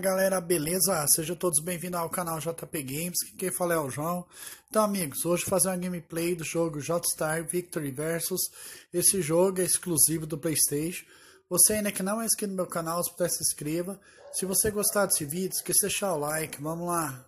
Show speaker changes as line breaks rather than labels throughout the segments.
galera, beleza? Sejam todos bem-vindos ao canal JP Games, quem fala é o João. Então amigos, hoje fazer uma gameplay do jogo Jotstar Victory Versus. Esse jogo é exclusivo do Playstation. Você ainda que não é inscrito no meu canal, se puder se inscreva. Se você gostar desse vídeo, esqueça de deixar o like, vamos lá.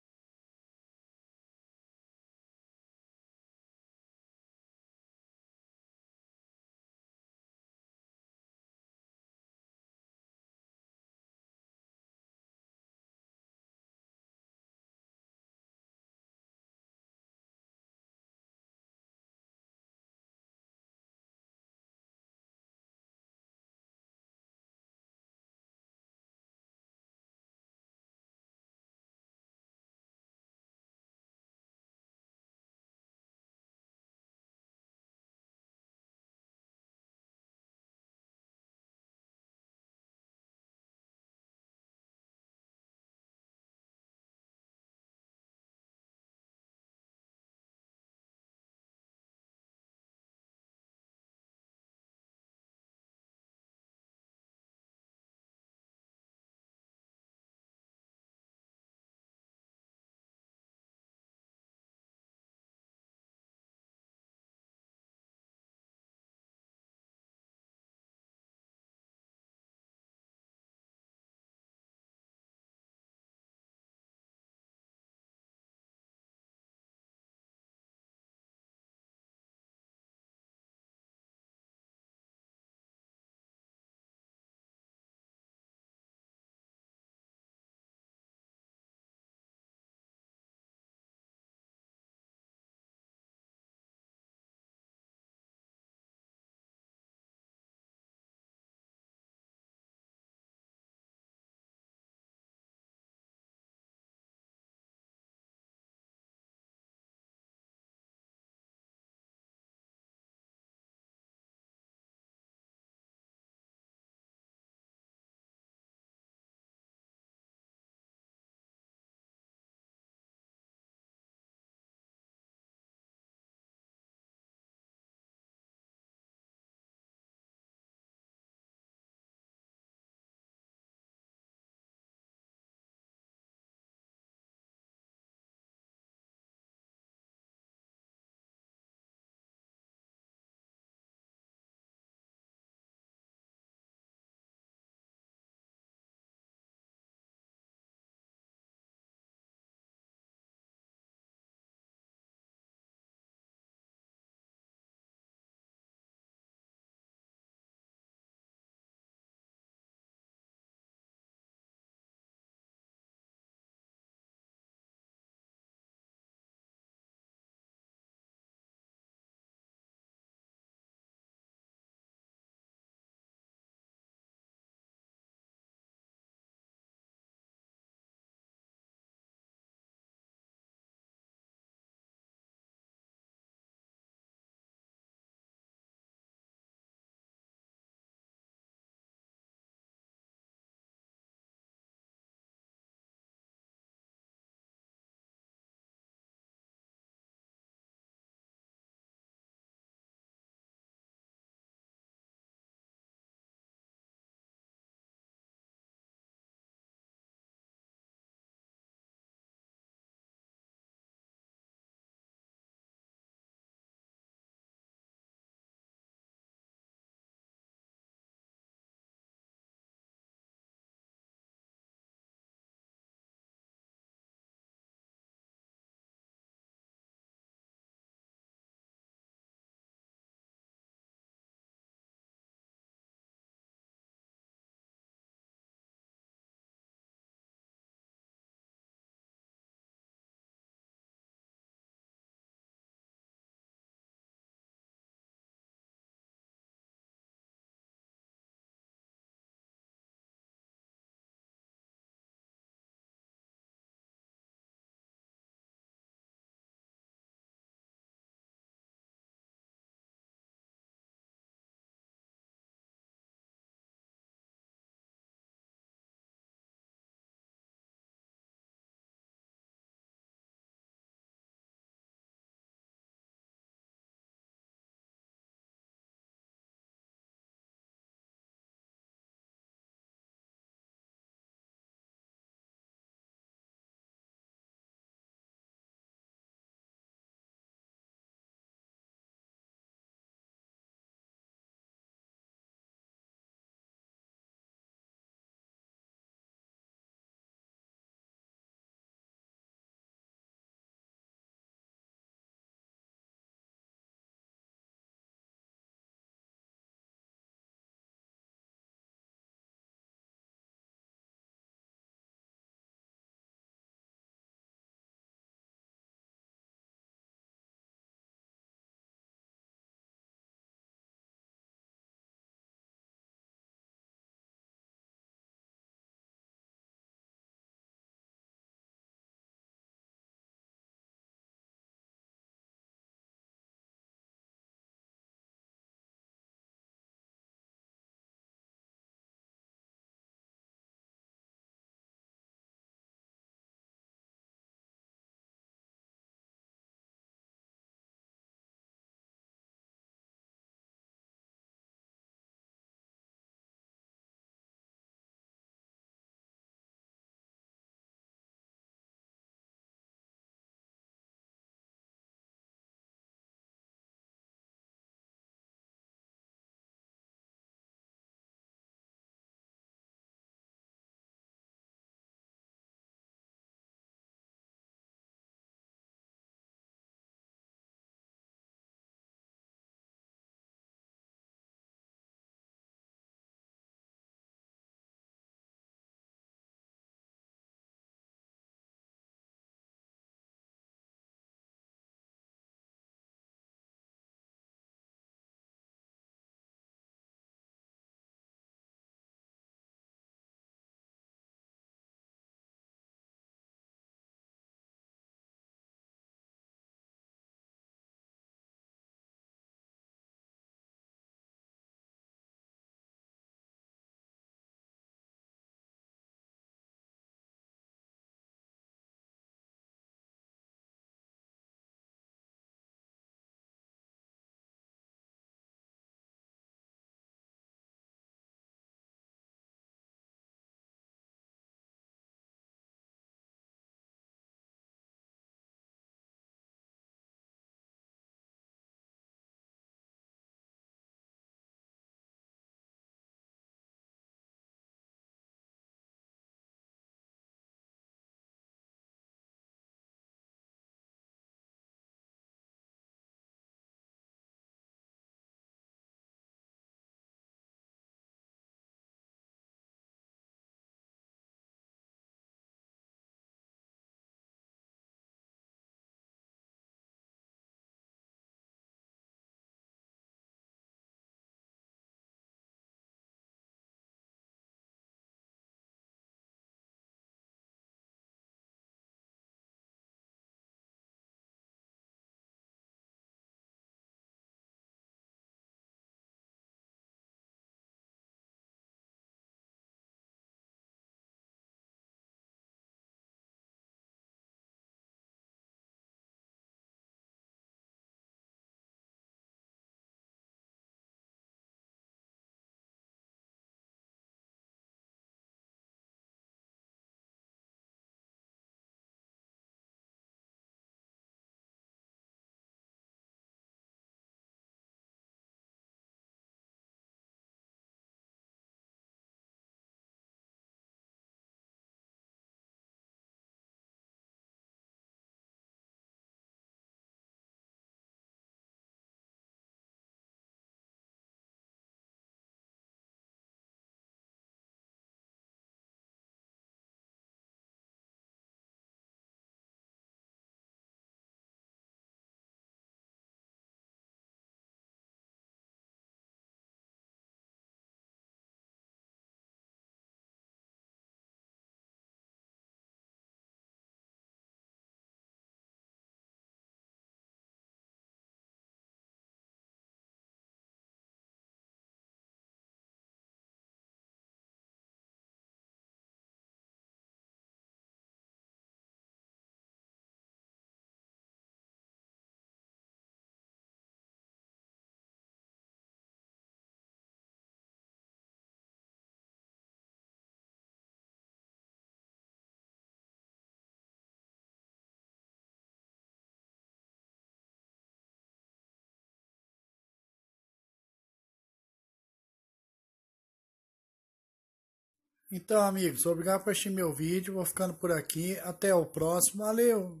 Então, amigos, obrigado por assistir meu vídeo. Vou ficando por aqui. Até
o próximo. Valeu!